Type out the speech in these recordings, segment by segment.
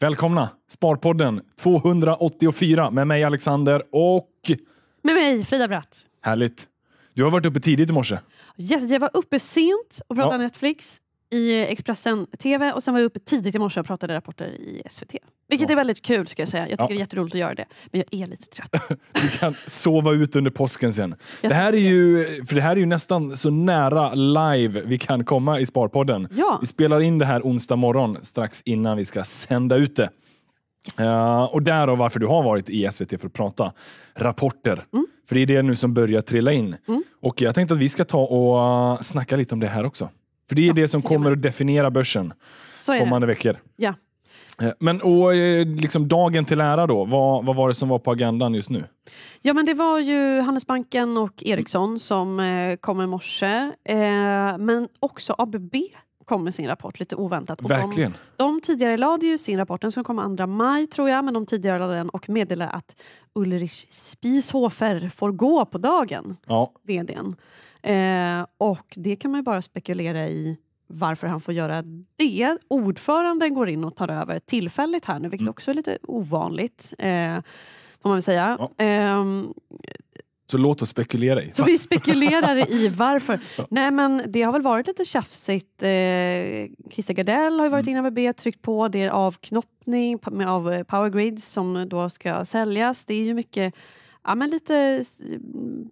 Välkomna! Sparpodden 284 med mig Alexander och... Med mig Frida Bratt. Härligt. Du har varit uppe tidigt i morse. Yes, jag var uppe sent och pratade ja. Netflix i Expressen TV och sen var jag uppe tidigt i morse och pratade rapporter i SVT. Vilket ja. är väldigt kul ska jag säga. Jag tycker ja. det är jätteroligt att göra det. Men jag är lite trött. du kan sova ut under påsken sen. det här, är ju, för det här är ju nästan så nära live vi kan komma i Sparpodden. Ja. Vi spelar in det här onsdag morgon strax innan vi ska sända ut det. Yes. Uh, och därav varför du har varit i SVT för att prata rapporter. Mm. För det är det nu som börjar trilla in. Mm. Och jag tänkte att vi ska ta och ah, snacka lite om det här också. För det är det som kommer att definiera börsen kommande det. veckor. Ja. Eh, men och, eh, liksom dagen till ära då, vad, vad var det som var på agendan just nu? Ja men det var ju Handelsbanken och Ericsson som eh, kom i morse. men också ABB kom med sin rapport lite oväntat. Och Verkligen. De, de tidigare lade ju sin rapport, den som kom 2 maj tror jag, men de tidigare lade den och meddelade att Ulrich Spieshofer får gå på dagen, ja. vdn. Eh, och det kan man ju bara spekulera i varför han får göra det. Ordföranden går in och tar över tillfälligt här nu, vilket mm. också är lite ovanligt. Eh, får man väl säga. Ja. Eh, så låt oss spekulera i. Så vi spekulerar i varför. Ja. Nej men det har väl varit lite tjafsigt. Eh, Christer Gardell har ju varit mm. inne med B, tryckt på. Det är avknoppning av eh, Power Grids som då ska säljas. Det är ju mycket ja, men lite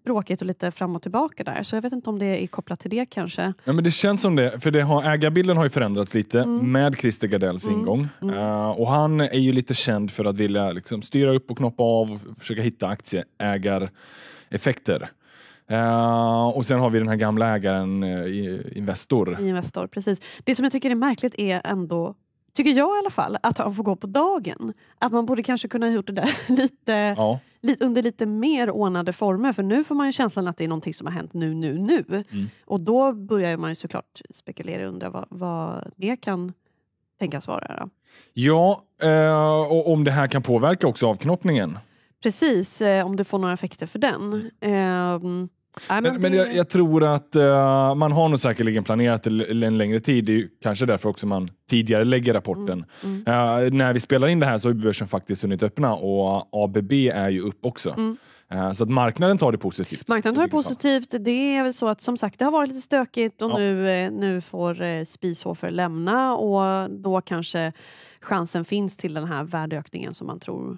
bråkigt och lite fram och tillbaka där. Så jag vet inte om det är kopplat till det kanske. Ja, men det känns som det, för det har, ägarbilden har ju förändrats lite mm. med Christer Gardells mm. ingång. Mm. Uh, och han är ju lite känd för att vilja liksom, styra upp och knoppa av och försöka hitta aktieägar effekter. Uh, och sen har vi den här gamla ägaren uh, Investor. Investor, precis. Det som jag tycker är märkligt är ändå, tycker jag i alla fall, att han får gå på dagen. Att man borde kanske kunna gjort det där lite, ja. lite, under lite mer ordnade former. För nu får man ju känslan att det är någonting som har hänt nu, nu, nu. Mm. Och då börjar man ju såklart spekulera och undra vad, vad det kan tänkas vara. Ja, uh, och om det här kan påverka också avknoppningen. Precis, eh, om du får några effekter för den. Um, men, men jag, jag, tror att uh, man har nog säkerligen planerat en längre tid. Det är kanske därför också man tidigare lägger rapporten. Mm, mm. Uh, när vi spelar in det här så har börsen faktiskt hunnit öppna och ABB är ju upp också. Mm. så att marknaden tar det positivt. Marknaden tar det positivt. Det är väl så att som sagt det har varit lite stökigt och ja. nu, nu får Spishofer lämna och då kanske chansen finns till den här värdeökningen som man tror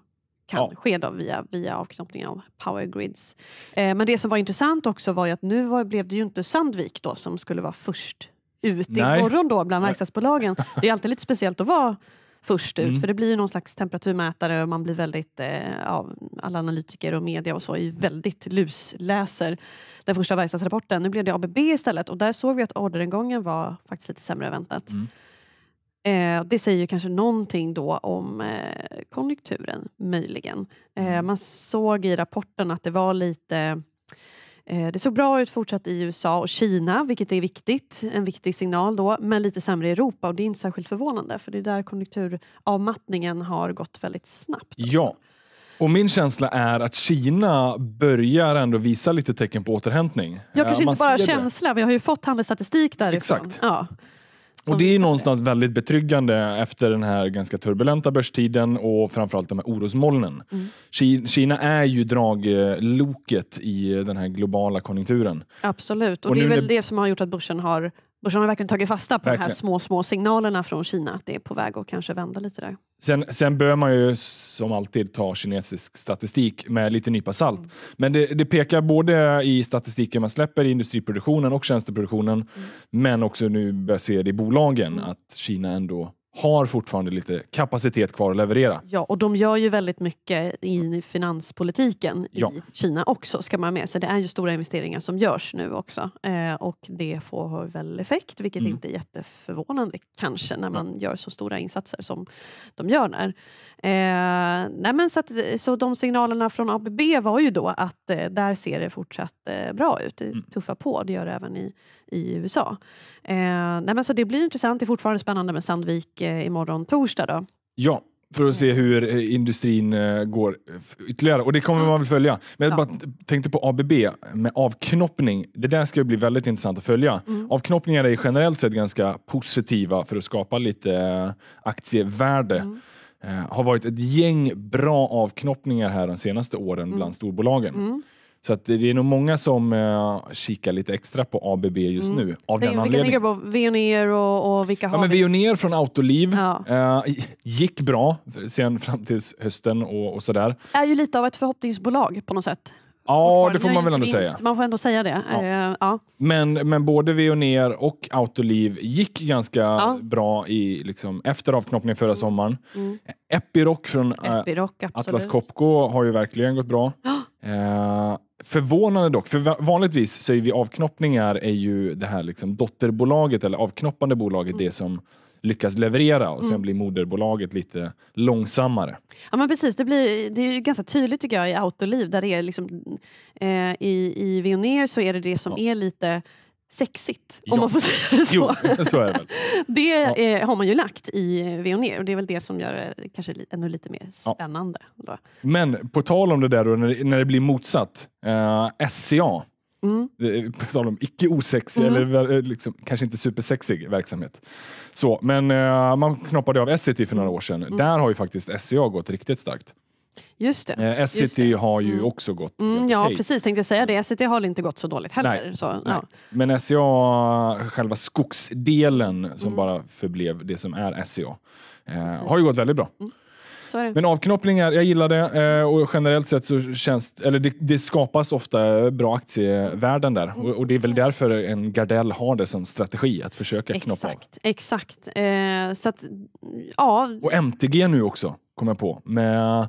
kan ja. ske då via, via avknoppning av power grids. Eh, men det som var intressant också var ju att nu var, blev det ju inte Sandvik då som skulle vara först ut i morgon då bland verkstadsbolagen. Det är alltid lite speciellt att vara först ut mm. för det blir ju någon slags temperaturmätare och man blir väldigt, eh, ja, alla analytiker och media och så är ju väldigt lusläser den första verkstadsrapporten. Nu blev det ABB istället och där såg vi att orderingången var faktiskt lite sämre än väntat. Mm. Eh, det säger ju kanske någonting då om eh, konjunkturen, möjligen. Eh, mm. man såg i rapporten att det var lite eh, det såg bra ut fortsatt i USA och Kina, vilket är viktigt, en viktig signal då, men lite sämre i Europa och det är inte särskilt förvånande för det är där konjunkturavmattningen har gått väldigt snabbt. Ja, och min känsla är att Kina börjar ändå visa lite tecken på återhämtning. Jag kanske ja, eh, inte bara känsla, vi har ju fått handelsstatistik därifrån. Exakt. Ja. Och det är någonstans väldigt betryggande efter den här ganska turbulenta börstiden och framförallt de här orosmolnen. Mm. Kina är ju dragloket i den här globala konjunkturen. Absolut, och, och det är väl det som har gjort att börsen har och så har verkligen tagit fasta på verkligen. de här små, små signalerna från Kina att det är på väg att kanske vända lite där. Sen, sen bör man ju som alltid ta kinesisk statistik med lite nypa salt. Mm. Men det, det, pekar både i statistiken man släpper i industriproduktionen och tjänsteproduktionen, mm. men också nu börjar se det i bolagen mm. att Kina ändå har fortfarande lite kapacitet kvar att leverera. Ja, och de gör ju väldigt mycket i finanspolitiken i ja. Kina också, ska man med. Så det är ju stora investeringar som görs nu också. Eh, och det får väl effekt, vilket mm. inte är jätteförvånande kanske när man ja. gör så stora insatser som de gör där. Eh, nej men så, att, så de signalerna från ABB var ju då att eh, där ser det fortsatt eh, bra ut. Det mm. tuffar på, det gör det även i, i USA. Eh, nej men så det blir intressant, det är fortfarande spännande med Sandvik Eh, imorgon torsdag. Då. Ja, för att se mm. hur eh, industrin eh, går ytterligare. Och det kommer man väl följa. Men jag ja. bara tänkte på ABB med avknoppning. Det där ska bli väldigt intressant att följa. Mm. Avknoppningar är generellt sett ganska positiva för att skapa lite aktievärde. Mm. Eh, har varit ett gäng bra avknoppningar här de senaste åren mm. bland storbolagen. Mm. Så att det är nog många som eh, kikar lite extra på ABB just mm. nu. Av den anledningen. Vilka på? Veoneer och, och vilka ja, har men vi? Veoneer från Autoliv ja. eh, gick bra sen fram tills hösten och, och sådär. Är ju lite av ett förhoppningsbolag på något sätt. Ja, det får man väl ändå vinst. säga. Man får ändå säga det. Ja. Uh, ja. Men, men både Veoneer och Autoliv gick ganska ja. bra i, liksom, efter avknoppningen förra mm. sommaren. Mm. Epiroc från eh, Epiroc, Atlas Copco har ju verkligen gått bra. Oh! Uh, Förvånande dock, för vanligtvis så är vi avknoppningar är ju det här liksom dotterbolaget eller avknoppande bolaget mm. det som lyckas leverera och sen mm. blir moderbolaget lite långsammare. Ja men precis, det, blir, det är ganska tydligt tycker jag i Autoliv där det är liksom, eh, i, i Vioneer så är det det som ja. är lite sexigt, ja. om man får säga det så. Jo, så är det, det ja. eh, har man ju lagt i Veoneer och det är väl det som gör det kanske ännu lite mer spännande. Ja. Men på tal om det där, då, när, det, när det blir motsatt, eh, SCA, Mm. På tal om icke osexig, mm. eller eh, liksom, kanske inte supersexig verksamhet. Så, men eh, man knoppade av Essity för några mm. år sedan. Mm. Där har ju faktiskt SCA gått riktigt starkt. Just det. Eh, SCT det. har ju mm. också gått mm, Ja, okej. precis. Tänkte säga det. SCT har inte gått så dåligt heller. Nej. Så, ja. Men SCA, själva skogsdelen som mm. bara förblev det som är SCA, eh, har ju gått väldigt bra. Mm. Men avknoppningar, jag gillar det. Eh, och generellt sett så känns eller det, det skapas ofta bra aktievärden där. Mm. Och, och, det är väl därför en Gardell har det som strategi, att försöka exakt, knoppa av. Exakt. Eh, så att, ja. Och MTG nu också, kommer jag på. Med,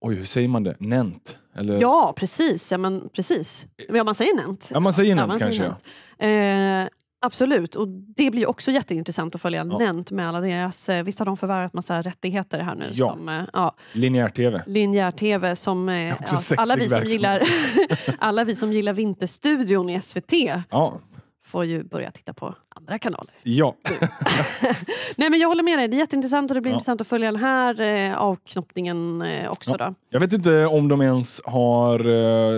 Oj, hur säger man det? Nent? Eller? Ja, precis. Ja, men, precis. Ja, man säger nent. Ja, man säger nent ja, man kanske. Säger nent. Eh, absolut, och det blir också jätteintressant att följa ja. Nent med alla deras... Eh, visst har de förvärvat massa rättigheter här nu? Ja. Som, eh, ja. Linjär-tv. Linjär-tv som... Eh, ja, alla, vi som gillar, alla vi som gillar Vinterstudion i SVT ja får ju börja titta på andra kanaler. Ja. Nej men Jag håller med dig, det är jätteintressant och det blir ja. intressant att följa den här eh, avknoppningen eh, också. Ja. Då. Jag vet inte om de ens har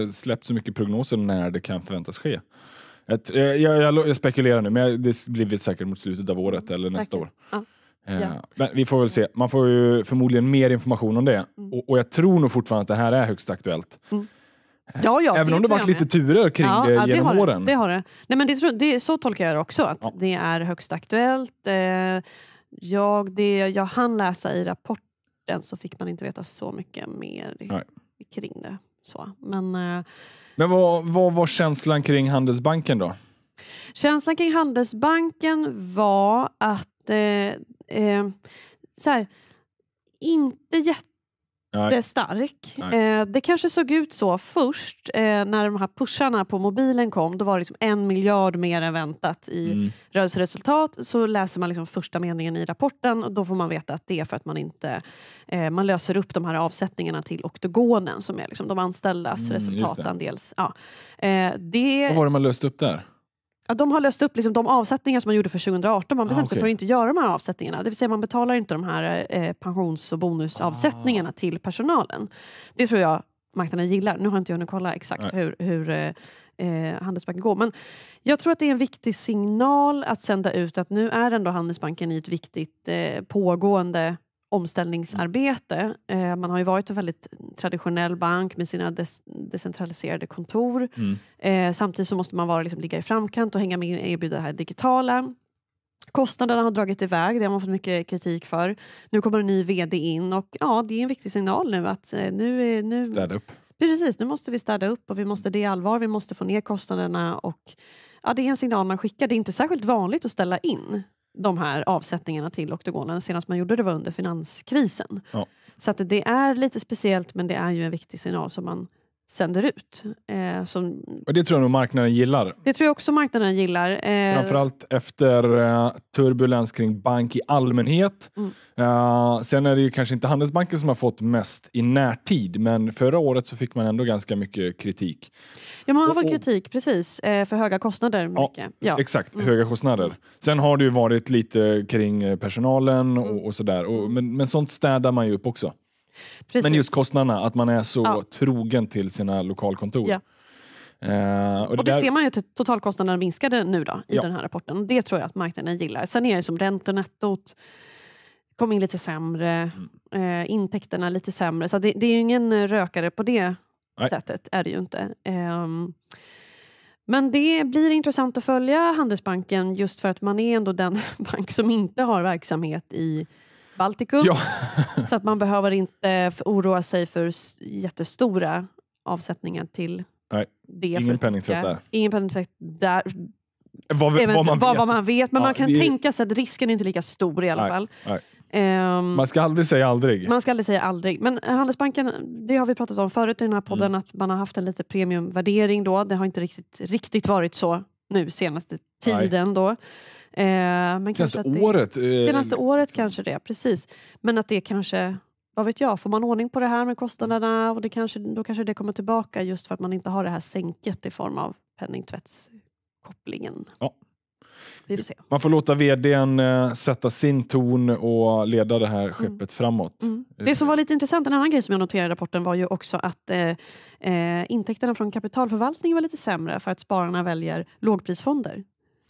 eh, släppt så mycket prognoser när det kan förväntas ske. Ett, eh, jag, jag, jag, spekulerar nu, men det blir väl säkert mot slutet av året eller säkert. nästa år. Ja. Eh, ja. Men vi får väl se. Man får ju förmodligen mer information om det. Mm. Och, och, jag tror nog fortfarande att det här är högst aktuellt. Mm. Ja, ja, Även det om det varit lite turer kring ja, det genom det har åren. Det, det har det. Nej, men det, det, så tolkar jag det också, att ja. det är högst aktuellt. Eh, jag, det jag hann läsa i rapporten så fick man inte veta så mycket mer Nej. kring det. Så, men eh, men vad, vad var känslan kring Handelsbanken då? Känslan kring Handelsbanken var att eh, eh så här, inte jätte jättestark. Nej. Eh, det kanske såg ut så först eh, när de här pusharna på mobilen kom. Då var det liksom en miljard mer än väntat i mm. rörelseresultat. Så läser man liksom första meningen i rapporten och då får man veta att det är för att man inte eh, man löser upp de här avsättningarna till oktogonen som är liksom de anställdas mm, resultatandels. Ja. Eh, det... Vad var det man löste upp där? Ja, de har löst upp liksom de avsättningar som man gjorde för 2018. Man ah, bestämde ah, okay. sig för att inte göra de här avsättningarna. Det vill säga man betalar inte de här eh, pensions och bonusavsättningarna ah. till personalen. Det tror jag marknaden gillar. Nu har inte jag hunnit kolla exakt Nej. hur, hur eh, eh Handelsbanken går. Men jag tror att det är en viktig signal att sända ut att nu är ändå Handelsbanken i ett viktigt eh, pågående omställningsarbete. Eh, man har ju varit en väldigt traditionell bank med sina des, decentraliserade kontor. Mm. Eh, samtidigt så måste man vara, liksom, ligga i framkant och hänga med och erbjuda det här digitala. Kostnaderna har dragit iväg, det har man fått mycket kritik för. Nu kommer en ny VD in och ja, det är en viktig signal nu att eh, nu... nu städa upp. Precis, nu måste vi städa upp och vi måste det allvar, vi måste få ner kostnaderna och ja, det är en signal man skickar. Det är inte särskilt vanligt att ställa in de här avsättningarna till oktogonen. Senast man gjorde det var under finanskrisen. Ja. Så det är lite speciellt men det är ju en viktig signal som man sänder ut. Eh, som, och Det tror jag nog marknaden gillar. Det tror jag också marknaden gillar. Eh, Framförallt efter eh, turbulens kring bank i allmänhet. Mm. Eh, sen är det ju kanske inte Handelsbanken som har fått mest i närtid, men förra året så fick man ändå ganska mycket kritik. Ja, man har fått kritik, precis, eh, för höga kostnader. Ja, ja. Exakt, mm. höga kostnader. Sen har det ju varit lite kring eh, personalen mm. och, och sådär, och, men, men sånt städar man ju upp också. Precis. Men just kostnaderna, att man är så ja. trogen till sina lokalkontor. Ja. Uh, och, och det, där... ser man ju att totalkostnaderna minskade nu då, i ja. den här rapporten. Det tror jag att marknaden gillar. Sen är det som räntenettot kom in lite sämre, mm. uh, intäkterna lite sämre. Så det, det, är ju ingen rökare på det Nej. sättet. är det ju inte. Um, men det blir intressant att följa Handelsbanken just för att man är ändå den bank som inte har verksamhet i Baltikum. Ja. så att man behöver inte oroa sig för jättestora avsättningar till Nej, det. Ingen penningtvätt där. Ingen penningtvätt där. Vad, vad, man, vet. vad man vet men ja, man kan det... tänka sig att risken är inte är lika stor i alla Nej. fall. Nej. Um, man ska aldrig säga aldrig. Man ska aldrig säga aldrig. Men eh, Handelsbanken, det har vi pratat om förut i den här podden, mm. att man har haft en lite premiumvärdering då. Det har inte riktigt, riktigt varit så nu senaste tiden. Nej. Då. Eh, men senaste det, året? Eh, senaste liksom. året kanske det, precis. Men att det kanske, vad vet jag, får man ordning på det här med kostnaderna och det kanske, då kanske det kommer tillbaka just för att man inte har det här sänket i form av penningtvättskopplingen. Ja vi får se. Man får låta vdn eh, sätta sin ton och leda det här mm. skeppet mm. framåt. Mm. Det som var lite intressant, en annan grej som jag noterade i rapporten var ju också att eh, eh intäkterna från kapitalförvaltning var lite sämre för att spararna väljer lågprisfonder.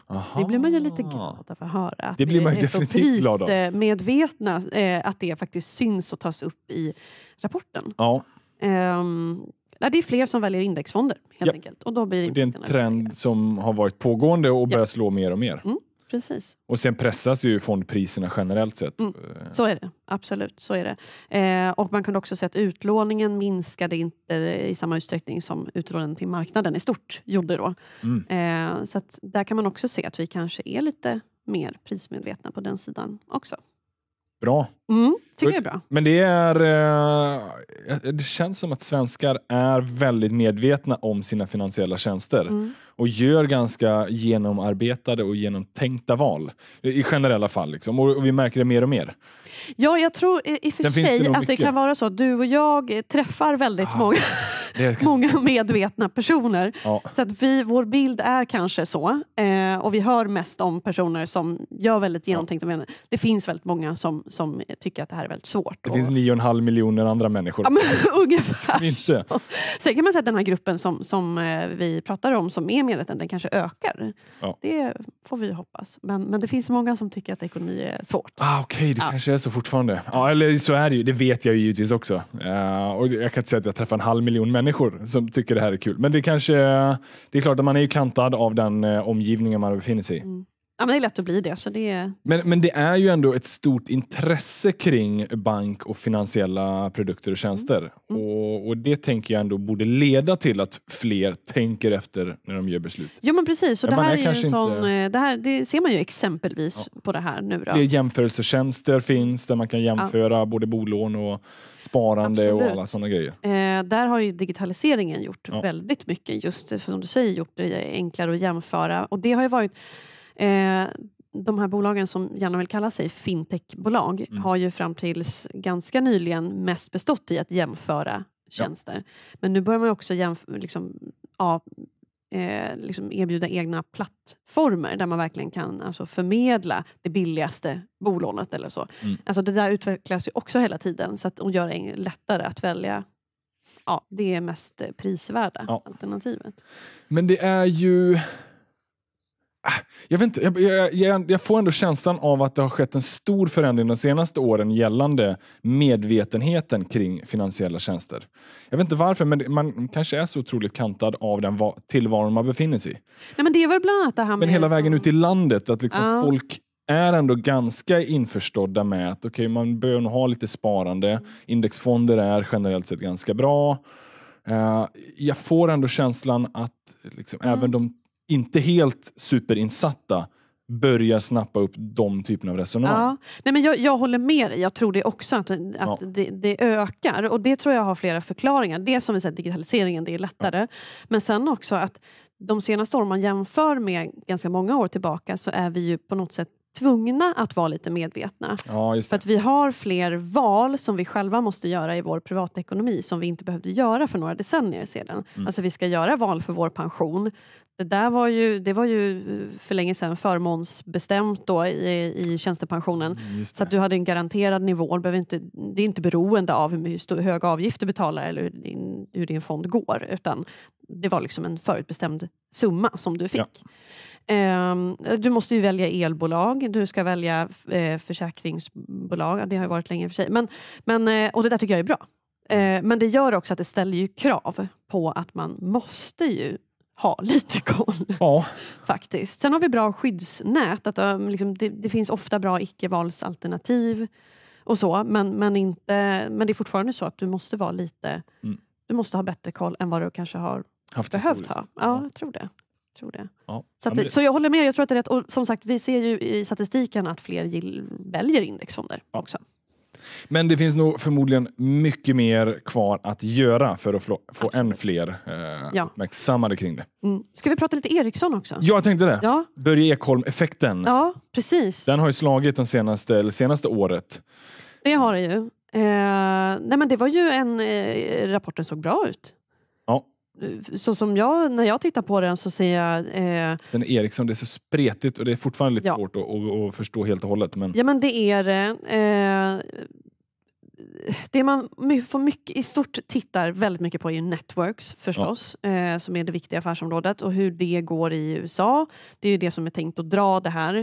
Aha. Det blir man ju lite glad av att höra. det blir man definitivt glad av. Att är så prismedvetna eh, att det faktiskt syns och tas upp i rapporten. Ja. Um, Nej, det är fler som väljer indexfonder helt ja. enkelt. Och då blir och det är en trend som har varit pågående och börjar ja. slå mer och mer. Mm, precis. Och sen pressas ju fondpriserna generellt sett. Mm, så är det, absolut. Så är det. Eh, och man kunde också se att utlåningen minskade inte i samma utsträckning som utlåningen till marknaden i stort gjorde då. Mm. Eh, så där kan man också se att vi kanske är lite mer prismedvetna på den sidan också bra. Mm, tycker jag är bra. Men det är... Eh, det känns som att svenskar är väldigt medvetna om sina finansiella tjänster mm. och gör ganska genomarbetade och genomtänkta val i generella fall. Liksom. Och vi märker det mer och mer. Ja, jag tror i och för sig det att mycket. det kan vara så att du och jag träffar väldigt ah. många många medvetna personer. Ja. Så att vi, vår bild är kanske så. Eh, och vi hör mest om personer som gör väldigt genomtänkt. ja. Det finns väldigt många som, som tycker att det här är väldigt svårt. Det och... finns 9,5 miljoner andra människor. Ja, men, ungefär. Inte. Sen kan man säga att den här gruppen som, som eh, vi pratar om som är medveten, den kanske ökar. Ja. Det får vi hoppas. Men, men det finns många som tycker att ekonomi är svårt. Ah, Okej, okay, det ja. kanske är så fortfarande. Ja, eller så är det ju. Det vet jag ju givetvis också. Uh, och jag kan inte säga att jag träffar en halv miljon människor människor som tycker det här är kul. Men det kanske, det är klart att man är ju kantad av den eh, omgivningen man befinner sig i. Mm. Ja, men det är lätt att bli det. Så det men, men det är ju ändå ett stort intresse kring bank och finansiella produkter och tjänster. Mm. mm. Och, och, Det tänker jag ändå borde leda till att fler tänker efter när de gör beslut. Ja, men precis, och det, här är, är ju sån, inte... Eh, det, här, det ser man ju exempelvis ja. på det här nu. Då. Fler jämförelsetjänster finns där man kan jämföra ja. både bolån och sparande Absolut. och alla sådana grejer. Eh, där har ju digitaliseringen gjort ja. väldigt mycket. Just eh, som du säger, gjort det enklare att jämföra. Och det har ju varit... Eh, de här bolagen som gärna vill kalla sig fintechbolag mm. har ju fram tills ganska nyligen mest bestått i att jämföra tjänster. Ja. Men nu börjar man också liksom, ja, eh, liksom erbjuda egna plattformar där man verkligen kan alltså, förmedla det billigaste bolånet eller så. Mm. Alltså, det där utvecklas ju också hela tiden så att, och gör det lättare att välja ja, det mest prisvärda ja. alternativet. Men det är ju Ah, jag, vet inte, jag, jag, jag, jag, får ändå känslan av att det har skett en stor förändring de senaste åren gällande medvetenheten kring finansiella tjänster. Jag vet inte varför, men man kanske är så otroligt kantad av den va- tillvaron man befinner sig i. Nej, men det är väl bland annat det här men hela vägen som... ut i landet, att liksom ja. folk är ändå ganska införstådda med att okay, man bör nog ha lite sparande. Indexfonder är generellt sett ganska bra. Uh, jag får ändå känslan att liksom, mm. även de inte helt superinsatta börjar snappa upp de typen av resonemang. Ja. Nej, men jag, jag håller med dig, jag tror det också att, att ja. det, det, ökar och det tror jag har flera förklaringar. Det som vi säger digitaliseringen, det är lättare. Ja. Men sen också att de senaste åren, om man jämför med ganska många år tillbaka, så är vi ju på något sätt tvungna att vara lite medvetna. Ja, för att vi har fler val som vi själva måste göra i vår privatekonomi som vi inte behövde göra för några decennier sedan. Mm. Alltså vi ska göra val för vår pension. Det där var ju, det var ju eh, för länge sedan förmånsbestämt då i, i tjänstepensionen. Mm, Så att du hade en garanterad nivå. inte, det är inte beroende av hur hög avgift du betalar eller hur din, hur din fond går. Utan det var liksom en förutbestämd summa som du fick. Ja. Ehm, du måste ju välja elbolag, du ska välja eh, försäkringsbolag. Det har ju varit länge i och för sig. Men, men, eh, och det där tycker jag är bra. Mm. Eh, men det gör också att det ställer ju krav på att man måste ju ha lite koll. Ja. Faktiskt. Sen har vi bra skyddsnät. Att, liksom, det, det, finns ofta bra icke-valsalternativ och så. Men, men, inte, men det är fortfarande så att du måste vara lite... Mm. Du måste ha bättre koll än vad du kanske har Haft behövt ha. Ja, ja, jag tror det. Tror det. Ja. Så, att, ja, det... så jag håller med, jag tror att det är rätt. Och som sagt, vi ser ju i statistiken att fler gill, väljer indexfonder ja. också. Men det finns nog förmodligen mycket mer kvar att göra för att få Absolut. än fler eh, ja. uppmärksammade kring det. Mm. Ska vi prata lite Ericsson också? Ja, jag tänkte det. Ja. Börje Ekholm-effekten. Ja, precis. Den har ju slagit de senaste, det senaste året. Det har den ju. Eh, nej men det var ju en eh, rapport såg bra ut så som jag, när jag tittar på den så ser jag... Eh, Sen Eriksson, det är så spretigt och det är fortfarande lite ja. svårt att, att, att, förstå helt och hållet. Men... Ja men det är det. Eh, det man får mycket, i stort tittar väldigt mycket på är ju networks förstås, ja. eh, som är det viktiga affärsområdet och hur det går i USA. Det är ju det som är tänkt att dra det här.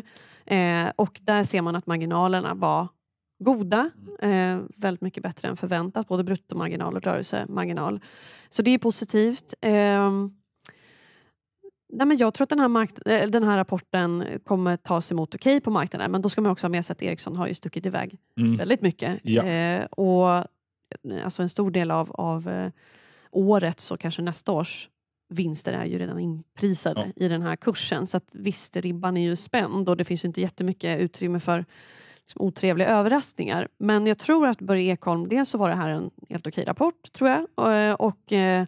Eh, och där ser man att marginalerna var goda, mm. eh, väldigt mycket bättre än förväntat, både bruttomarginal och rörelsemarginal. Så det är positivt. Eh, nej men jag tror att den här, mark- eh, den här rapporten kommer tas emot okej okay på marknaden, men då ska man också ha med sig att Ericsson har ju stuckit iväg mm. väldigt mycket. Ja. Eh, och eh, alltså en stor del av, av eh, årets och kanske nästa års vinster är ju redan inprisade ja. i den här kursen. Så att visst, ribban är ju spänd och det finns ju inte jättemycket utrymme för liksom otrevliga överraskningar. Men jag tror att Börje Ekholm, dels så var det här en helt okej rapport, tror jag. Eh, och, och eh,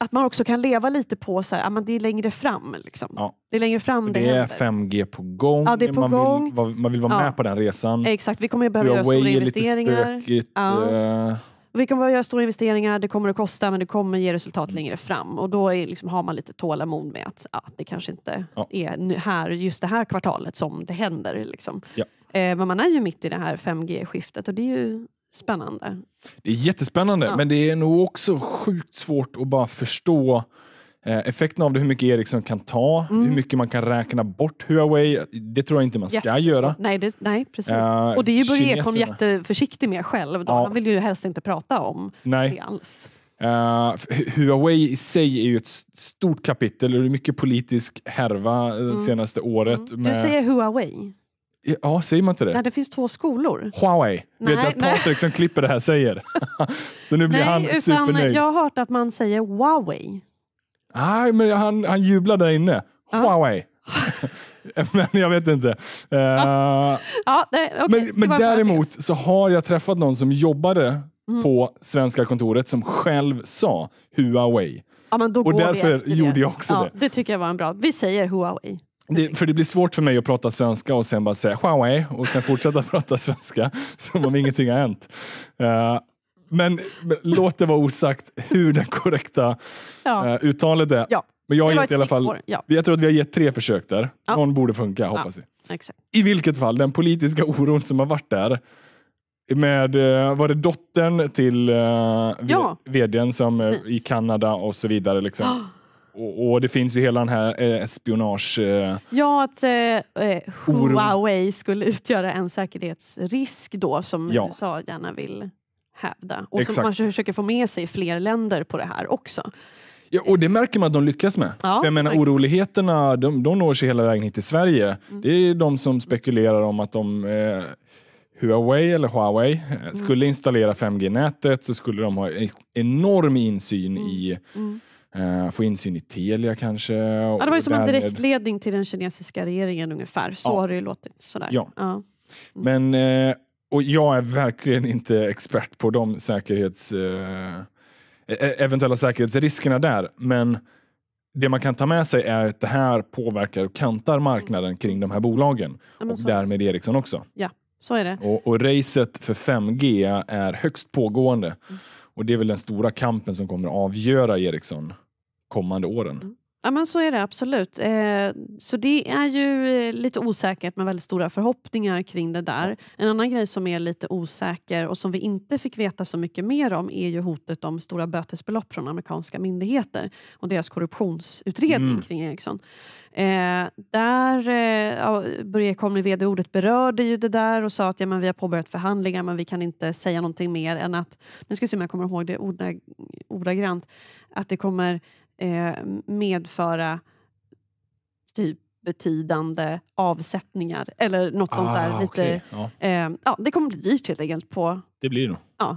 att man också kan leva lite på så här, det är längre fram. Liksom. Ja. Det är längre fram det, det är 5G på gång. Ja, det är på man, gång. Vill, man vill vara ja. med på den resan. Exakt, vi kommer att behöva göra stora investeringar. Lite Ja. Eh. Vi kommer bara göra stora investeringar, det kommer att kosta men det kommer ge resultat längre fram och då är, liksom, har man lite tålamod med att ja, det kanske inte ja. är här, just det här kvartalet som det händer. Liksom. Ja. Eh, men man är ju mitt i det här 5G-skiftet och det är ju spännande. Det är jättespännande men det är nog också sjukt svårt att bara förstå Eh, effekten av det, hur mycket Ericsson kan ta, mm. hur mycket man kan räkna bort Huawei, det tror jag inte man ska göra. Nej, det, nej precis. Uh, och det är ju Börje Ekholm jätteförsiktig med själv. Då. Ja. Han vill ju helst inte prata om nej. det alls. Uh, Huawei i sig är ju ett stort kapitel och det är mycket politisk härva mm. senaste året. Mm. Du säger Huawei? Ja, säger man inte det? Nej, det finns två skolor. Huawei! Nej, Vet du att Patrik som klipper det här säger. Så nu blir nej, han supernöjd. Jag har hört att man säger Huawei. Nej, men han, han jublar där inne. Ah. Huawei. men jag vet inte. Uh, ah. Ah, nej, okay. Men, men däremot så har jag träffat någon som jobbade mm. på svenska kontoret som själv sa Huawei. Ja, men då och går därför vi gjorde det. jag också ja, det. Det tycker jag var en bra. Vi säger Huawei. Det, för det blir svårt för mig att prata svenska och sen bara säga Huawei och sen fortsätta prata svenska som om ingenting har hänt. Uh, men, men, låt det vara osagt hur det korrekta ja. uh, uttalet är. Ja. Men jag har gett i alla fall, ja. jag tror att vi har gett tre försök där. Ja. Någon borde funka, hoppas vi. I vilket fall, den politiska oron som har varit där med, eh, var det dottern till uh, ja. vdn som, i Kanada och så vidare. Liksom. Oh. Och, och, det finns ju hela den här eh, espionage... Eh, ja, att eh, Huawei skulle utgöra en säkerhetsrisk då som ja. USA gärna vill hävda. Och Exakt. så man försöker få med sig fler länder på det här också. Ja, och det märker man att de lyckas med. Ja, För jag menar, oroligheterna de, de når sig hela vägen hit till Sverige. Mm. Det är de som spekulerar om att om eh, Huawei eller Huawei eh, mm. skulle installera 5G-nätet så skulle de ha en enorm insyn mm. i Uh, få insyn i Telia kanske. Ja, det var ju som därmed... en direktledning till den kinesiska regeringen ungefär. Så ja. har det ju låtit. Sådär. Ja. ja. Mm. Men, eh, och jag är verkligen inte expert på de säkerhets, eh, e-, e-, eventuella säkerhetsriskerna där. Men det man kan ta med sig är att det här påverkar och kantar marknaden mm. kring de här bolagen. Ja, och därmed Ericsson också. Ja, så är det. Och, och racet för 5G är högst pågående. Mm. Och det är väl den stora kampen som kommer att avgöra Ericsson kommande åren. Mm. Ja, men så är det absolut. Eh, så det är ju eh, lite osäkert med väldigt stora förhoppningar kring det där. En annan grej som är lite osäker och som vi inte fick veta så mycket mer om är ju hotet om stora bötesbelopp från amerikanska myndigheter och deras korruptionsutredning mm. kring Ericsson. Eh, där eh, Börje Komni, vd-ordet, berörde ju det där och sa att ja, men vi har påbörjat förhandlingar men vi kan inte säga någonting mer än att, nu ska vi se om jag kommer ihåg det ordagrant, att det kommer eh, medföra typ betydande avsättningar eller något ah, sånt där. Okay. Ah, lite, ja. Eh, ja. det kommer bli dyrt helt enkelt. På, det blir det nog. Ja,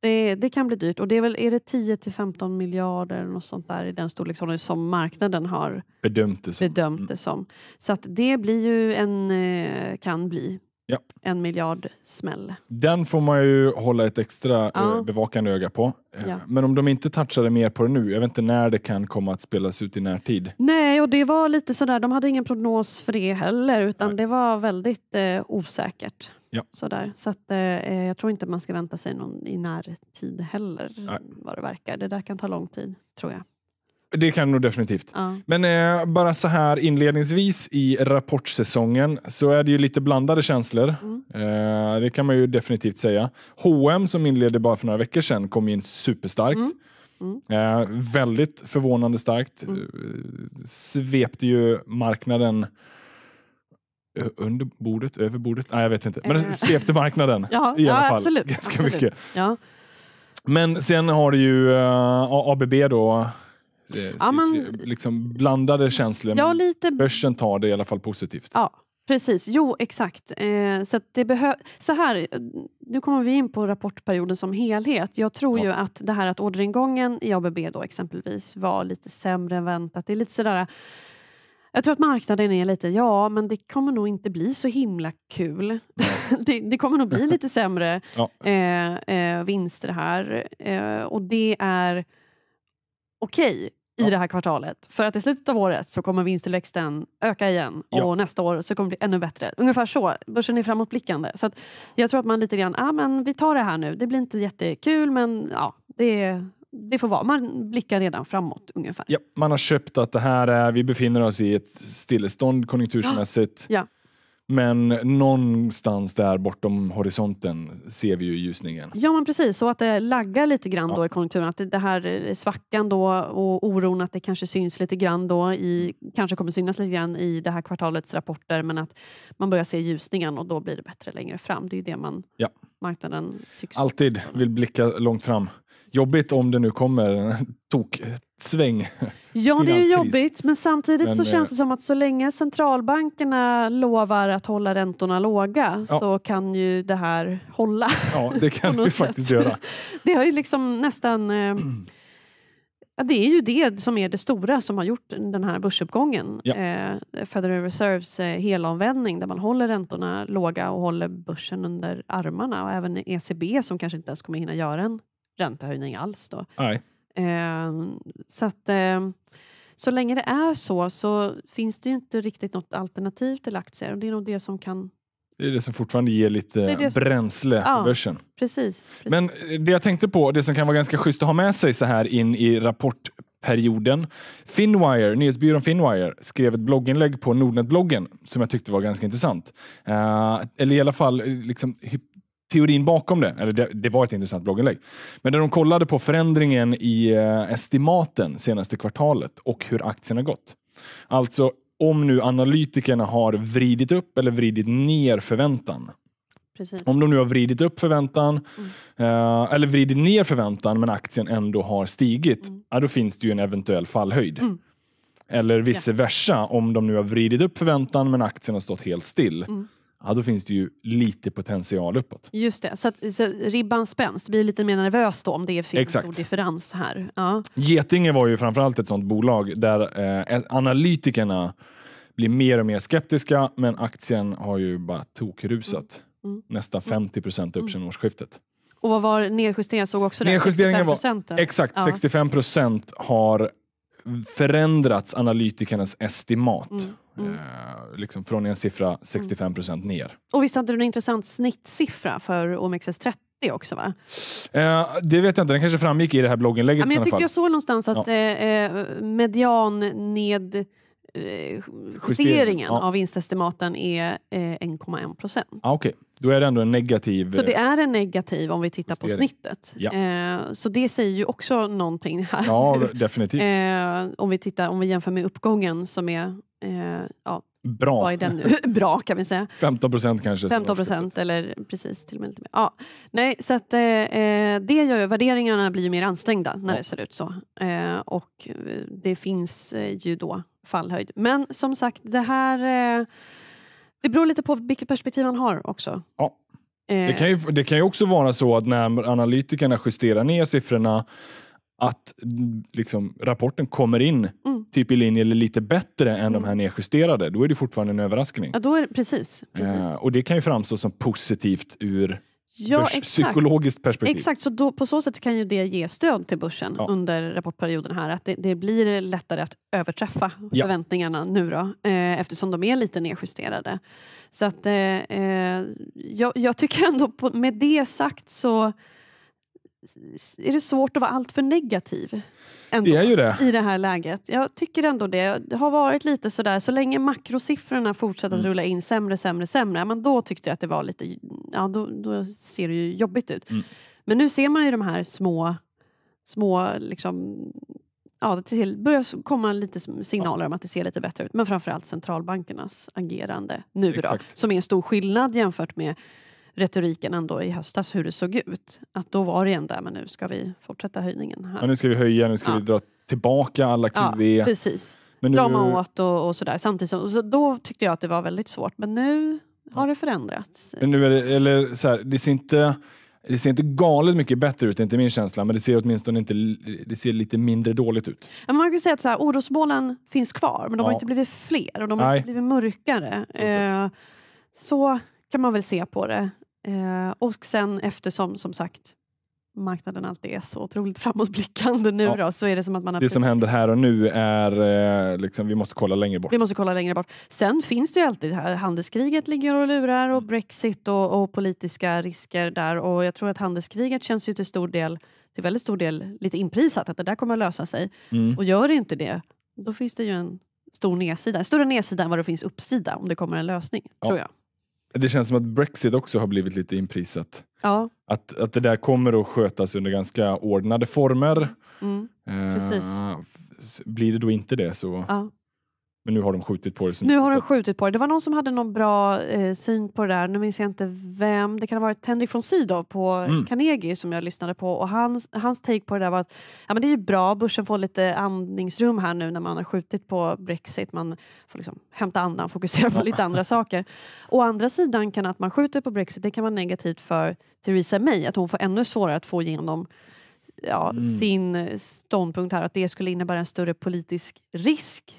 det, det, kan bli dyrt. Och det är väl är det 10 till 15 miljarder något sånt där i den storleksordningen som marknaden har bedömt det som. Bedömt det mm. som. Mm. Så att det blir ju en, eh, kan bli Ja. En miljard smäll. Den får man ju hålla ett extra eh, ja. bevakande öga på. Eh, ja. Men om de inte touchade mer på det nu, jag vet inte när det kan komma att spelas ut i närtid. Nej, och det var lite sådär, de hade ingen prognos för det heller utan Nej. det var väldigt eh, osäkert. Ja. Sådär. Så att, eh, eh jag tror inte man ska vänta sig någon i närtid heller Nej. vad det verkar. Det där kan ta lång tid tror jag. Det kan nog definitivt. Ja. Men eh, bara så här inledningsvis i rapportsäsongen så är det ju lite blandade känslor. Mm. Eh, det kan man ju definitivt säga. H&M som inledde bara för några veckor sedan kom in superstarkt. Mm. Mm. Eh, väldigt förvånande starkt. Mm. Eh, svepte ju marknaden under bordet, över bordet? Nej, jag vet inte. Men det eh. svepte marknaden i alla ja, fall. Absolut, Ganska absolut. mycket. Men sen har du ju eh, ABB då ja, man, liksom blandade känslor. Ja, lite... Börsen tar det i alla fall positivt. Ja, precis. Jo, exakt. Eh, så, det behö... så här, nu kommer vi in på rapportperioden som helhet. Jag tror ja. ju att det här att orderingången i ABB då exempelvis var lite sämre än väntat. Det är lite sådär jag tror att marknaden är lite, ja men det kommer nog inte bli så himla kul. det, det, kommer nog bli lite sämre ja. eh, eh, vinster här eh, och det är okej. Okay i ja. det här kvartalet. För att i slutet av året så kommer vinsttillväxten öka igen ja. och nästa år så kommer det bli ännu bättre. Ungefär så. Börsen är framåtblickande. Så jag tror att man lite grann, ah, men vi tar det här nu. Det blir inte jättekul men ja, det, det får vara. Man blickar redan framåt ungefär. Ja, man har köpt att det här är, vi befinner oss i ett stillestånd konjunkturmässigt. Ja. Men någonstans där bortom horisonten ser vi ju ljusningen. Ja, men precis. Så att det laggar lite grann ja. då i konjunkturen. Att det, här eh, svackan då och oron att det kanske syns lite grann då i, kanske kommer synas lite grann i det här kvartalets rapporter men att man börjar se ljusningen och då blir det bättre längre fram. Det är ju det man ja. marknaden tycks... Alltid vill blicka långt fram. Jobbigt om det nu kommer tok, sväng. Ja, det är jobbigt, men samtidigt men, så känns det eh, som att så länge centralbankerna lovar att hålla räntorna låga ja. så kan ju det här hålla. Ja, det kan det faktiskt göra. Det har ju liksom nästan... Eh, det är ju det som är det stora som har gjort den här börsuppgången. Ja. Eh, Federal Reserves helomvändning där man håller räntorna låga och håller börsen under armarna och även ECB som kanske inte ens kommer hinna göra en räntehöjning alls då. Nej. Ehm, så att ehm, så länge det är så så finns det ju inte riktigt något alternativ till aktier och det är nog det som kan det är det som fortfarande ger lite det det som... bränsle på ja, börsen. Precis, precis, Men eh, det jag tänkte på, det som kan vara ganska schysst att ha med sig så här in i rapportperioden. Finwire, nyhetsbyrån Finwire skrev ett blogginlägg på Nordnet-bloggen som jag tyckte var ganska intressant. Uh, eller i alla fall eh, liksom, hy teorin bakom det, eller det, det var ett intressant blogginlägg, men där de kollade på förändringen i eh, estimaten senaste kvartalet och hur aktien har gått. Alltså om nu analytikerna har vridit upp eller vridit ner förväntan. Precis. Om de nu har vridit upp förväntan mm. eh, eller vridit ner förväntan men aktien ändå har stigit, mm. ja, då finns det ju en eventuell fallhöjd. Mm. Eller vice versa, om de nu har vridit upp förväntan men aktien har stått helt still. Mm ja då finns det ju lite potential uppåt. Just det, så, att, så ribban spänns. Det blir lite mer nervöst då om det finns Exakt. en stor differens här. Ja. Getinge var ju framförallt ett sånt bolag där eh, analytikerna blir mer och mer skeptiska men aktien har ju bara tokrusat. Mm. Mm. Nästan 50 procent upp mm. sedan årsskiftet. Och vad var nedjusteringen? såg också Nedjusteringen 65 var, exakt, ja. 65 procent har förändrats analytikernas estimat. Mm. Mm. Eh, liksom från en siffra 65 procent mm. ner. Och visst hade du en intressant snittsiffra för OMXS30 också va? Eh, det vet jag inte, den kanske framgick i det här blogginlägget. Ja, men jag tyckte jag såg någonstans att ja. eh, eh median ned eh, justeringen Justering, ja. av vinstestimaten är 1,1 eh, procent. Ah, Okej, okay. då är det ändå en negativ... Så det är en negativ om vi tittar justering. på snittet. Ja. Så det säger ju också någonting här. Ja, definitivt. om, vi tittar, om vi jämför med uppgången som är Eh, ja. Bra. Vad är den nu? Bra kan vi säga. 15 procent kanske. 15 procent eller precis till och med lite mer. Ja. Nej, så att, eh, eh, det gör ju, värderingarna blir ju mer ansträngda när ja. det ser ut så. Eh, och eh, det finns eh, ju då fallhöjd. Men som sagt, det här det beror lite på vilket perspektiv man har också. Ja. Det kan, ju, det kan ju också vara så att när analytikerna justerar ner siffrorna att liksom, rapporten kommer in mm. typ i linje eller lite bättre än mm. de här mm. nedjusterade, då är det fortfarande en överraskning. Ja, då är det, precis. precis. Eh, och det kan ju framstå som positivt ur ja, exakt. psykologiskt perspektiv. Exakt, så då, på så sätt kan ju det ge stöd till börsen ja. under rapportperioden här. Att det, det, blir lättare att överträffa ja. förväntningarna nu då, eh, eftersom de är lite nedjusterade. Så att eh, eh jag, jag, tycker ändå, på, med det sagt så är det svårt att vara alltför negativ. Ändå, det är ju det. I det här läget. Jag tycker ändå det. Det har varit lite sådär, så länge makrosiffrorna fortsätter att mm. rulla in sämre, sämre, sämre. Men då tyckte jag att det var lite, ja då, då ser det ju jobbigt ut. Mm. Men nu ser man ju de här små, små liksom, ja det börjar komma lite signaler ja. om att det ser lite bättre ut. Men framförallt centralbankernas agerande nu Exakt. då, som är en stor skillnad jämfört med retoriken ändå i höstas hur det såg ut. Att då var det ändå där, men nu ska vi fortsätta höjningen. Här. Ja, nu ska vi höja, nu ska ja. vi dra tillbaka alla QE. Ja, precis. Men nu... åt och, och sådär. Samtidigt som, så då tyckte jag att det var väldigt svårt, men nu har det förändrats. Men nu är det, eller så här, det ser inte... Det ser inte galet mycket bättre ut, det är inte min känsla, men det ser åtminstone inte, det ser lite mindre dåligt ut. Ja, man kan säga att så här, orosmolnen finns kvar, men de ja. har inte blivit fler och de har Nej. inte blivit mörkare. Så, eh, så kan man väl se på det. Eh, och sen eftersom som sagt marknaden alltid är så otroligt framåtblickande nu ja. då, så är det som att man har Det som händer här och nu är eh, liksom, vi måste kolla längre bort. Vi måste kolla längre bort. Sen finns det ju alltid det här handelskriget ligger och lurar och mm. Brexit och, och, politiska risker där och jag tror att handelskriget känns ju till stor del till väldigt stor del lite inprisat att det där kommer att lösa sig. Mm. Och gör det inte det, då finns det ju en stor nedsida, en större nedsida än vad det finns uppsida om det kommer en lösning, ja. tror jag. Det känns som att Brexit också har blivit lite inprisat. Ja. Att, att det där kommer att skötas under ganska ordnade former. Mm, eh, blir det då inte det så ja. Men nu har de skjutit på det. nu har de skjutit på det. Det var någon som hade någon bra eh, syn på det där. Nu minns jag inte vem. Det kan ha varit Henrik von Sydow på mm. Carnegie som jag lyssnade på. Och hans, hans take på det där var att ja, men det är ju bra, börsen får lite andningsrum här nu när man har skjutit på Brexit. Man får liksom hämta andan, och fokusera på lite andra saker. Å andra sidan kan att man skjuter på Brexit, det kan vara negativt för Theresa May. Att hon får ännu svårare att få igenom ja, mm. sin ståndpunkt här att det skulle innebära en större politisk risk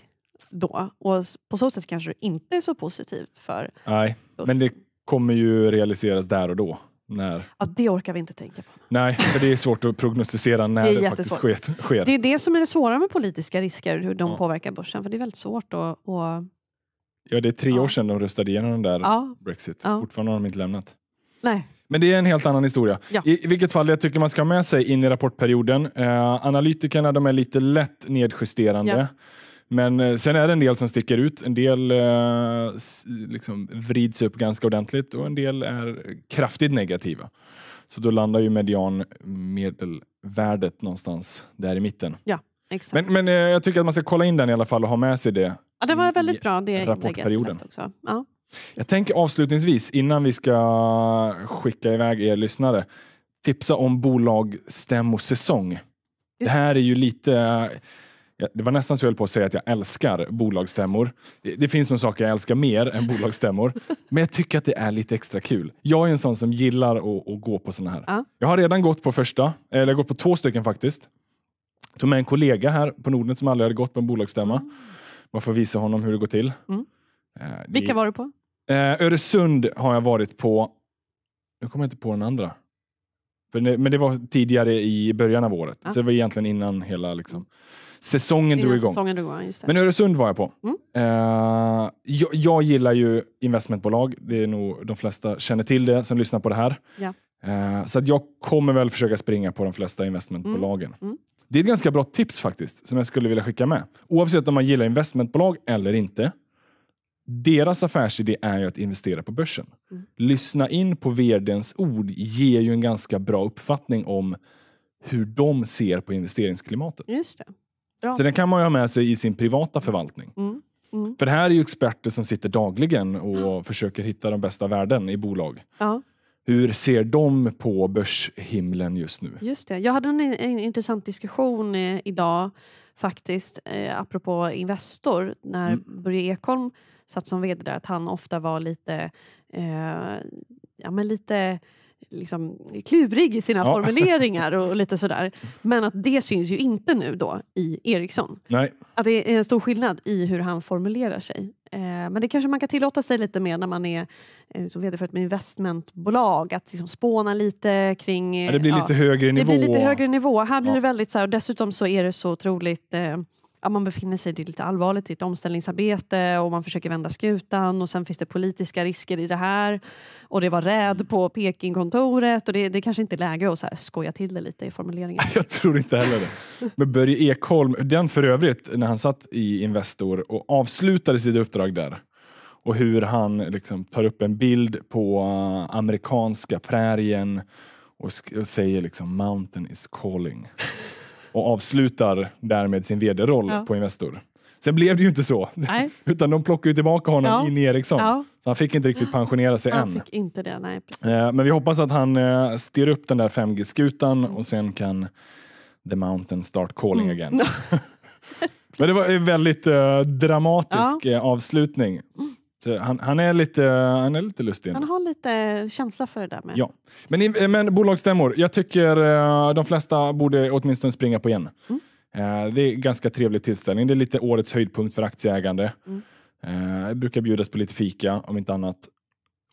då och på så sätt kanske det inte är så positivt för... Nej, men det kommer ju realiseras där och då. När... Ja, det orkar vi inte tänka på. Nej, för det är svårt att prognostisera när det, det faktiskt sker, Det är det som är det svåra med politiska risker, hur de ja. påverkar börsen, för det är väldigt svårt att... Och... Ja, det är tre ja. år sedan de röstade igenom den där ja. Brexit. Fortfarande har de inte lämnat. Nej. Men det är en helt annan historia. Ja. I vilket fall jag tycker man ska ha med sig in i rapportperioden. Eh, analytikerna de är lite lätt nedjusterande. Ja. Men eh, sen är det en del som sticker ut. En del eh, liksom vrids upp ganska ordentligt och en del är kraftigt negativa. Så då landar ju medianmedelvärdet någonstans där i mitten. Ja, exakt. Men, men eh, jag tycker att man ska kolla in den i alla fall och ha med sig det. Ja, det var väldigt bra det rapportperioden. också. Ja. Jag tänker avslutningsvis, innan vi ska skicka iväg er lyssnare, tipsa om bolagsstämmosäsong. Det här är ju lite det var nästan så jag höll på att säga att jag älskar bolagsstämmor. Det, finns några saker jag älskar mer än bolagsstämmor. men jag tycker att det är lite extra kul. Jag är en sån som gillar att, att gå på såna här. Ja. Jag har redan gått på första, eller gått på två stycken faktiskt. Jag tog med en kollega här på Nordnet som aldrig hade gått på en bolagsstämma. Mm. Bara för visa honom hur det går till. Mm. Eh, Vilka var du på? Eh, Öresund har jag varit på. Nu kommer jag inte på den andra. men det var tidigare i början av året. Ja. Så det var egentligen innan hela liksom säsongen drog igång. Säsongen drog igång just det. Men Öresund var jag på. Mm. Uh, jag, jag, gillar ju investmentbolag. Det är nog de flesta känner till det som lyssnar på det här. Ja. Uh, så att jag kommer väl försöka springa på de flesta investmentbolagen. Mm. Mm. Det är ett ganska bra tips faktiskt, som jag skulle vilja skicka med. Oavsett om man gillar investmentbolag eller inte. Deras affärsidé är ju att investera på börsen. Mm. Lyssna in på vdns ord ger ju en ganska bra uppfattning om hur de ser på investeringsklimatet. Just det. Bra. Så den kan man ju ha med sig i sin privata förvaltning. Mm. Mm. För det här är ju experter som sitter dagligen och försöker hitta de bästa värden i bolag. Ja. Hur ser de på börshimlen just nu? Just det. Jag hade en, en intressant diskussion eh, idag faktiskt, eh, apropå Investor, när mm. Börje Ekholm satt som vd där, att han ofta var lite, eh, ja, men lite liksom klurig i sina ja. formuleringar och lite sådär. Men att det syns ju inte nu då i Eriksson. Nej. Att det är en stor skillnad i hur han formulerar sig. Eh, men det kanske man kan tillåta sig lite mer när man är eh, som vd för ett investmentbolag, att liksom spåna lite kring... Eh, ja, det blir eh, lite högre nivå. Det blir lite högre nivå. Här blir ja. det väldigt så här, och dessutom så är det så otroligt eh, ja, man befinner sig, det lite allvarligt, i ett omställningsarbete och man försöker vända skutan och sen finns det politiska risker i det här och det var räd på Pekingkontoret och det, det kanske inte är läge att så här skoja till det lite i formuleringen. Jag tror inte heller det. Men Börje Ekholm, den för övrigt, när han satt i Investor och avslutade sitt uppdrag där och hur han liksom tar upp en bild på eh, amerikanska prärien och, och säger liksom “Mountain is calling” och avslutar därmed sin vd-roll ja. på Investor. Sen blev det ju inte så, nej. utan de plockade tillbaka honom ja. in i Ericsson. Ja. Så han fick inte riktigt pensionera sig han än. Fick inte det, nej, precis. Eh, men vi hoppas att han eh, styr upp den där 5G-skutan och sen kan the mountain start calling mm. again. Mm. Men det var en väldigt eh, dramatisk avslutning. Mm. Eh, han, han, är lite, han är lite lustig. Han har lite känsla för det där med. Ja. Men, eh, men bolagsstämmor, jag tycker eh, de flesta borde åtminstone springa på en. Mm. Det är en ganska trevlig tillställning. Det är lite årets höjdpunkt för aktieägande. Mm. Det brukar bjudas på lite fika om inte annat.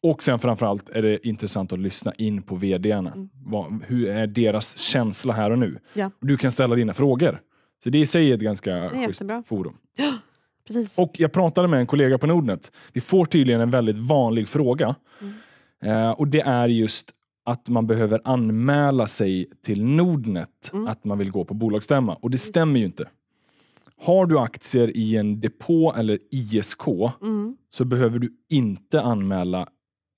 Och sen framförallt är det intressant att lyssna in på vdarna. Mm. Hur är deras känsla här och nu? Ja. Du kan ställa dina frågor. Så det är i sig ett ganska schysst forum. Precis. Och jag pratade med en kollega på Nordnet. Vi får tydligen en väldigt vanlig fråga. Mm. Eh, och det är just att man behöver anmäla sig till Nordnet mm. att man vill gå på bolagsstämma. Och det stämmer ju inte. Har du aktier i en depå eller ISK mm. så behöver du inte anmäla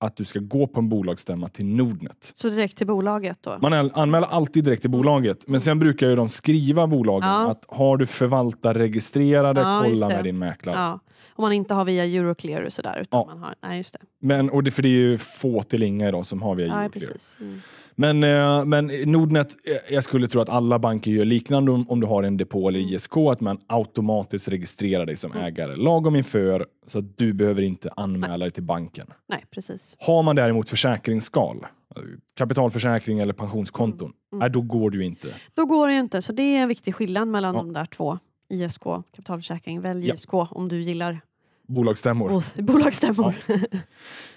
att du ska gå på en bolagsstämma till Nordnet. Så direkt till bolaget då? Man anmäler alltid direkt till bolaget. Men sen brukar ju de skriva bolagen ja. att har du förvaltarregistrerade, ja, kolla med din mäklare. Ja. Om man inte har via Euroclear och sådär. Utan ja. man har, nej, just det. Men, och det, för det är ju få till inga idag som har via Euroclear. Precis. Mm. Men, eh, men Nordnet, eh, jag skulle tro att alla banker gör liknande om, du har en depå eller mm. ISK, att man automatiskt registrerar dig som mm. ägare lagom inför så att du behöver inte anmäla dig till banken. Nej, precis. Har man däremot försäkringsskal, eh, kapitalförsäkring eller pensionskonton, mm. Mm. då går det ju inte. Då går det ju inte, så det är en viktig skillnad mellan ja. de där två. ISK, kapitalförsäkring, välj ja. ISK om du gillar Bolagsstämmor. Oh, bolagsstämmor. Ja.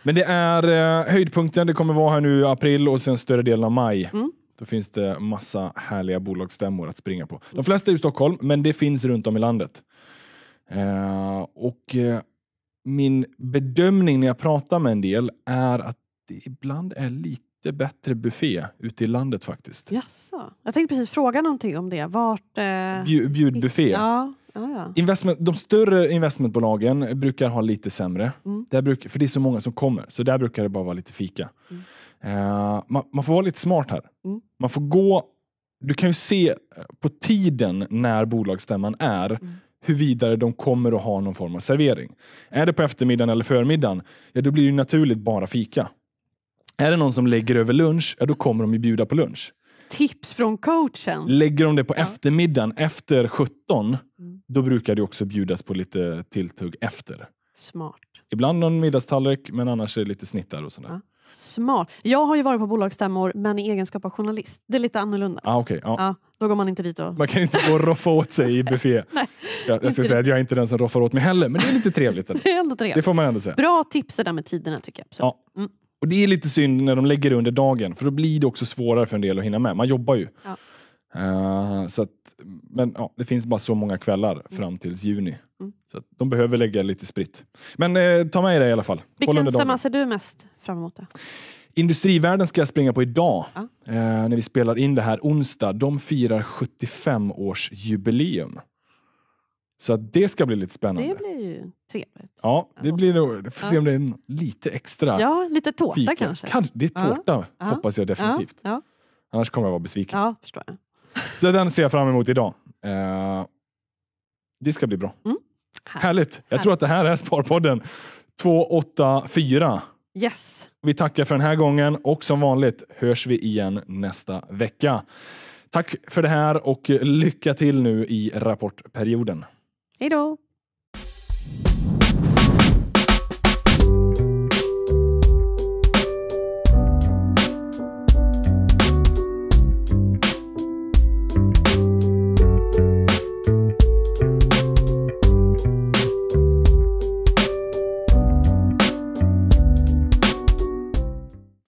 Men det är eh, höjdpunkten. Det kommer vara här nu i april och sen större delen av maj. Mm. Då finns det massa härliga bolagsstämmor att springa på. De flesta är i Stockholm, men det finns runt om i landet. Eh, och eh, min bedömning när jag pratar med en del är att det ibland är lite bättre buffé ute i landet faktiskt. Jaså? Jag tänkte precis fråga någonting om det. Vart, eh... Bjud, bjudbuffé. Ja. Investment, de större investmentbolagen brukar ha lite sämre. Mm. Där bruk, för det är så många som kommer, så där brukar det bara vara lite fika. Mm. Uh, man, man, får vara lite smart här. Mm. Man får gå... Du kan ju se eh, på tiden när bolagsstämman är mm. huruvida de kommer att ha någon form av servering. Är det på eftermiddagen eller förmiddagen, ja, då blir det naturligt bara fika. Är det någon som lägger över lunch, ja, då kommer de ju bjuda på lunch. Tips från coachen. Lägger de det på ja. eftermiddagen efter 17, mm då brukar det också bjudas på lite tilltugg efter. Smart. Ibland någon middagstallrik, men annars är det lite snittar och sådär. Ja. Smart. Jag har ju varit på bolagsstämmor, men i egenskap av journalist. Det är lite annorlunda. Ah, okay, ja. ja. då går man inte dit och... Man kan inte gå och roffa åt sig i buffé. Nej, jag, jag ska säga att jag är inte den som roffar åt mig heller, men det är lite trevligt. det är ändå trevligt. Det får man ändå säga. Bra tips det där med tiderna tycker jag. Absolut. Mm. Och Det är lite synd när de lägger det under dagen, för då blir det också svårare för en del att hinna med. Man jobbar ju. Ja. Uh, så men ja, det finns bara så många kvällar mm. fram till juni. Mm. Så de behöver lägga lite spritt. Men eh, ta med dig det i alla fall. Vilken stämma ser du mest fram emot? Det? Industrivärlden ska jag springa på idag, ja. eh, när vi spelar in det här onsdag. De firar 75 årsjubileum jubileum. Så det ska bli lite spännande. Det blir ju trevligt. Ja, det blir nog, vi får se om det är lite extra Ja, lite tårta fika. kanske. det är tårta, ja. hoppas jag definitivt. Ja. Annars kommer jag vara besviken. Ja, förstår jag. Så den ser jag fram emot idag. Eh, det ska bli bra. Mm. Härligt. Härligt. Jag tror att det här är Sparpodden 284. Yes. Vi tackar för den här gången och som vanligt hörs vi igen nästa vecka. Tack för det här och lycka till nu i rapportperioden. Hej då!